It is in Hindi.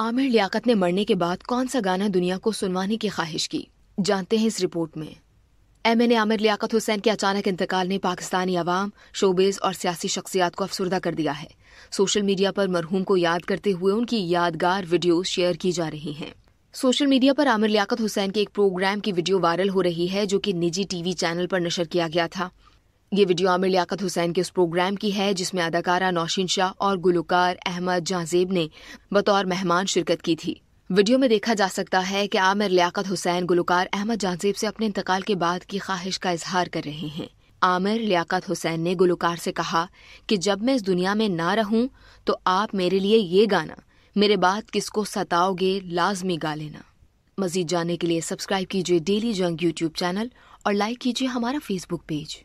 आमिर लियाकत ने मरने के बाद कौन सा गाना दुनिया को सुनवाने की ख्वाहिश की जानते हैं इस रिपोर्ट में M N A Aamir Liaquat Hussain के अचानक इंतकाल ने पाकिस्तानी अवाम शोबेज और सियासी शख्सियात को अफसरदा कर दिया है सोशल मीडिया पर मरहूम को याद करते हुए उनकी यादगार वीडियो शेयर की जा रही हैं सोशल मीडिया पर आमिर लियाकत हुसैन के एक प्रोग्राम की वीडियो वायरल हो रही है जो कि निजी टीवी चैनल पर नशर किया गया था ये वीडियो आमिर लियाकत हुसैन के उस प्रोग्राम की है जिसमें अदाकारा नौशीन शाह और गुलकार अहमद जहाजेब ने बतौर मेहमान शिरकत की थी वीडियो में देखा जा सकता है कि आमिर लियाकत हुसैन गुलकार अहमद जहाजेब से अपने इंतकाल के बाद की ख्वाहिश का इजहार कर रहे हैं आमिर लियाकत हुसैन ने गुलकार से कहा कि जब मैं इस दुनिया में ना रहूं तो आप मेरे लिए ये गाना मेरे बाद किसको सताओगे लाजमी गा लेना मजीद जानने के लिए सब्सक्राइब कीजिए डेली जंग यूट्यूब चैनल और लाइक कीजिए हमारा फेसबुक पेज